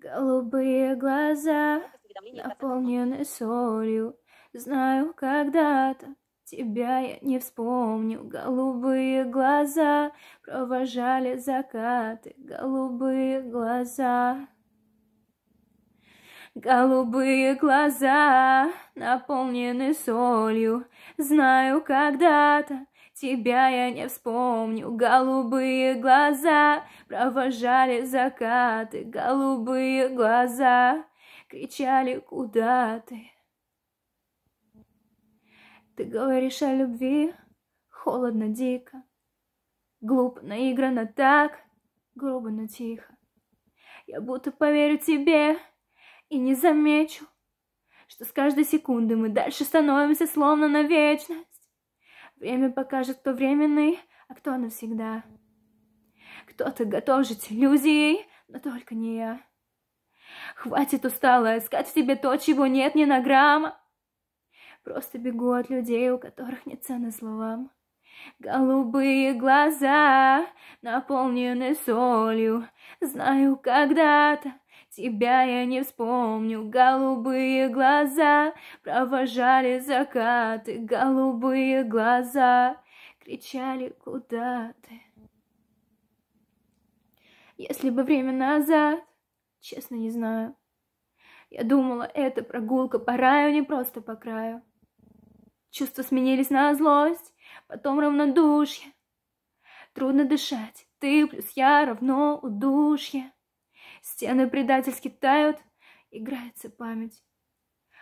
Голубые глаза наполнены солью. Знаю, когда-то тебя я не вспомню. Голубые глаза провожали закаты. Голубые глаза. Голубые глаза наполнены солью. Знаю, когда-то Тебя я не вспомню, голубые глаза Провожали закаты, голубые глаза Кричали, куда ты? Ты говоришь о любви, холодно, дико Глупо наиграно так, грубо, но тихо Я будто поверю тебе и не замечу Что с каждой секунды мы дальше становимся словно на вечность Время покажет, кто временный, а кто навсегда. Кто-то готов жить иллюзией, но только не я. Хватит устало искать в себе то, чего нет ни на грамм. Просто бегу от людей, у которых нет цены словам. Голубые глаза наполнены солью. Знаю, когда-то Тебя я не вспомню, голубые глаза Провожали закаты, голубые глаза Кричали, куда ты? Если бы время назад, честно не знаю Я думала, эта прогулка по раю не просто по краю Чувства сменились на злость, потом равнодушье Трудно дышать, ты плюс я равно удушье Стены предательски тают, играется память.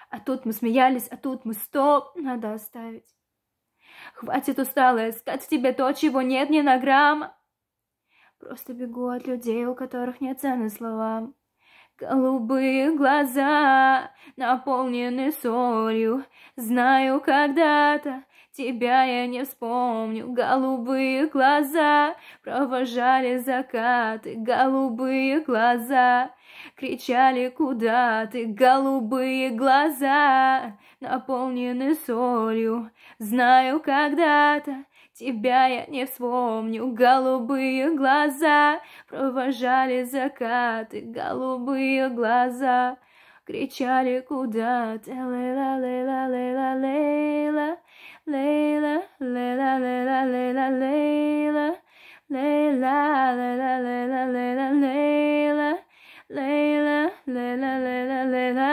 А тут мы смеялись, а тут мы стоп, надо оставить. Хватит устало искать в тебе то, чего нет ни на грамм. Просто бегу от людей, у которых нет цены словам. Голубые глаза наполнены солью. Знаю, когда-то тебя я не вспомню. Голубые глаза провожали закаты. Голубые глаза кричали, куда ты, голубые глаза, наполнены солью. Знаю, когда-то тебя я не вспомню, голубые глаза провожали закаты, голубые глаза кричали куда-то, лейла, лейла, лейла, лейла, лейла, лейла, лейла, лейла, лейла, лейла, лейла, лейла, лейла, лейла. la la la la la